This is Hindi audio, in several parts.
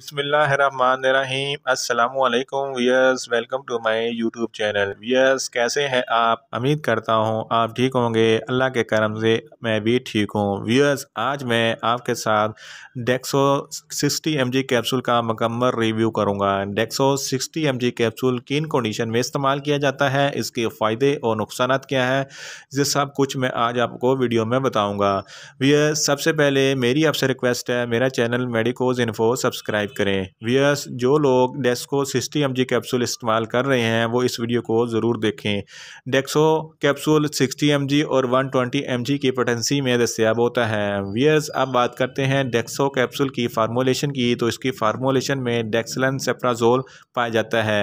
बसमिलीम viewers welcome to my YouTube channel viewers कैसे हैं आप उम्मीद करता हूं आप ठीक होंगे अल्लाह के करम से मैं भी ठीक हूं वीयर्स आज मैं आपके साथ डेक्सो 60 एम कैप्सूल का मकम्मल रिव्यू करूंगा डेक्सो 60 एम कैप्सूल किन कंडीशन में इस्तेमाल किया जाता है इसके फ़ायदे और नुकसान क्या है ये सब कुछ मैं आज आपको वीडियो में बताऊँगा वीयर्स सबसे पहले मेरी आपसे रिक्वेस्ट है मेरा channel medicos info subscribe subscribe करें वीयर्स जो लोग डेस्को सिक्सटी एम जी कैप्सूल इस्तेमाल कर रहे हैं वो इस वीडियो को ज़रूर देखें Dexo capsule sixty M G और वन ट्वेंटी एम जी की पोटेंसी में दस्तियाब होता है वीयर्स अब बात करते हैं डेक्सो कैप्सूल की फार्मोलेशन की तो इसकी फार्मोलेशन में डेक्सलन सेप्राजोल पाया जाता है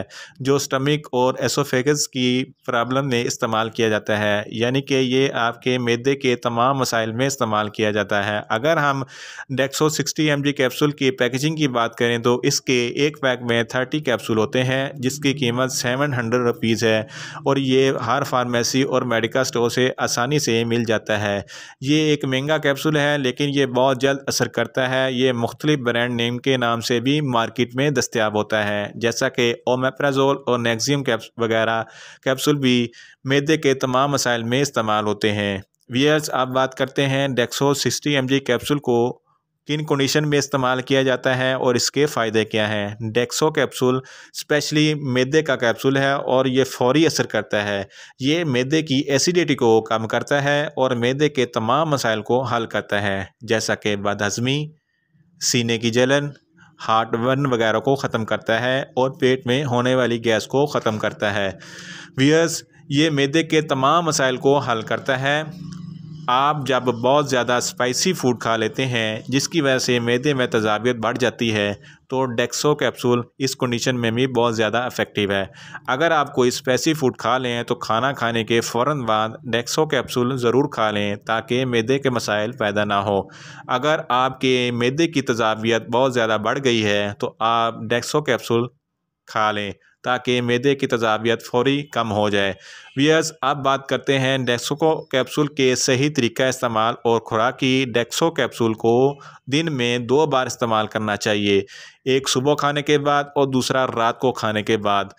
जो स्टमिक और एसोफेगस की प्रॉब्लम में इस्तेमाल किया जाता है यानी कि ये आपके मैदे के तमाम मसाइल में इस्तेमाल किया जाता है अगर हम Dexo sixty M G capsule की पैकेजिंग की बात बात करें तो इसके एक पैक में थर्टी कैप्सूल होते हैं जिसकी कीमत सेवन हंड्रेड रुपीज़ है और ये हर फार्मेसी और मेडिकल स्टोर से आसानी से मिल जाता है ये एक महंगा कैप्सूल है लेकिन ये बहुत जल्द असर करता है ये मुख्तलिफ ब्रांड नेम के नाम से भी मार्केट में दस्तियाब होता है जैसा कि ओमेप्राजोल और नैगजियम कैप्स वगैरह कैप्सूल भी मैदे के तमाम मसाइल में इस्तेमाल होते हैं वियर्स आप बात करते हैं डेक्सो सिक्सटी एम कैप्सूल को किन कंडीशन में इस्तेमाल किया जाता है और इसके फ़ायदे क्या हैं डेक्सो कैप्सूल स्पेशली मैदे का कैप्सूल है और ये फौरी असर करता है ये मैदे की एसिडिटी को कम करता है और मैदे के तमाम मसाइल को हल करता है जैसा कि बदहज़मी सीने की जलन हार्ट बर्न वगैरह को ख़त्म करता है और पेट में होने वाली गैस को ख़त्म करता है वियर्स ये मैदे के तमाम मसाइल को हल करता है आप जब बहुत ज़्यादा स्पाइसी फूड खा लेते हैं जिसकी वजह से मैदे में तजावियत बढ़ जाती है तो डेक्सो कैप्सूल इस कंडीशन में भी बहुत ज़्यादा इफेक्टिव है अगर आप कोई स्पाइसी फूड खा लें तो खाना खाने के फ़ौर बाद डेक्सो कैप्सूल ज़रूर खा लें ताकि मैदे के मसाइल पैदा ना हो अगर आपके मैदे की तजावियत बहुत ज़्यादा बढ़ गई है तो आप डेक्सो कैप्सूल खा लें ताकि मैदे की तजावियत फौरी कम हो जाए वियर्स अब बात करते हैं डेक्सो कैप्सूल के सही तरीका इस्तेमाल और खुराक की डेक्सो कैप्सूल को दिन में दो बार इस्तेमाल करना चाहिए एक सुबह खाने के बाद और दूसरा रात को खाने के बाद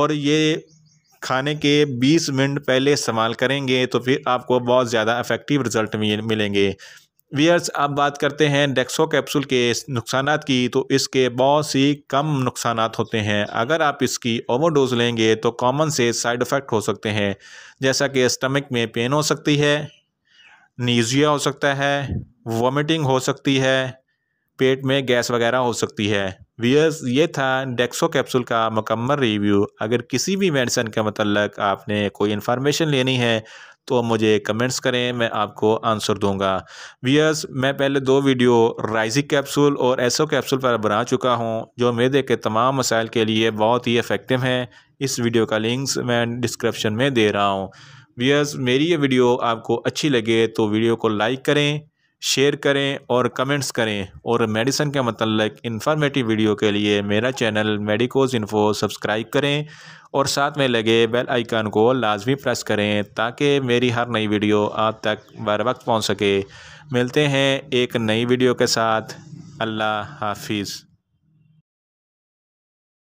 और ये खाने के 20 मिनट पहले इस्तेमाल करेंगे तो फिर आपको बहुत ज़्यादा अफेक्टिव रिज़ल्ट मिलेंगे वीयर्स अब बात करते हैं डेक्सो कैप्सूल के नुकसान की तो इसके बहुत सी कम नुकसान होते हैं अगर आप इसकी ओवरडोज लेंगे तो कॉमन से साइड इफ़ेक्ट हो सकते हैं जैसा कि स्टमक में पेन हो सकती है नीजिया हो सकता है वॉमिटिंग हो सकती है पेट में गैस वगैरह हो सकती है वीयर्स ये था डेक्सो कैप्सूल का मुकम्मल रिव्यू अगर किसी भी मेडिसन के मतलब आपने कोई इन्फॉर्मेशन लेनी है तो मुझे कमेंट्स करें मैं आपको आंसर दूंगा वीयर्स मैं पहले दो वीडियो राइजिक कैप्सूल और एसओ कैप्सूल पर बना चुका हूं जो मेरे के तमाम मसाइल के लिए बहुत ही इफ़ेक्टिव हैं इस वीडियो का लिंक्स मैं डिस्क्रिप्शन में दे रहा हूं वीयर्स मेरी ये वीडियो आपको अच्छी लगे तो वीडियो को लाइक करें शेयर करें और कमेंट्स करें और मेडिसिन के मतलब इन्फॉर्मेटिव वीडियो के लिए मेरा चैनल मेडिकोज इन्फो सब्सक्राइब करें और साथ में लगे बेल आइकन को लाजमी प्रेस करें ताकि मेरी हर नई वीडियो आप तक बर वक्त पहुँच सके मिलते हैं एक नई वीडियो के साथ अल्लाह हाफिज़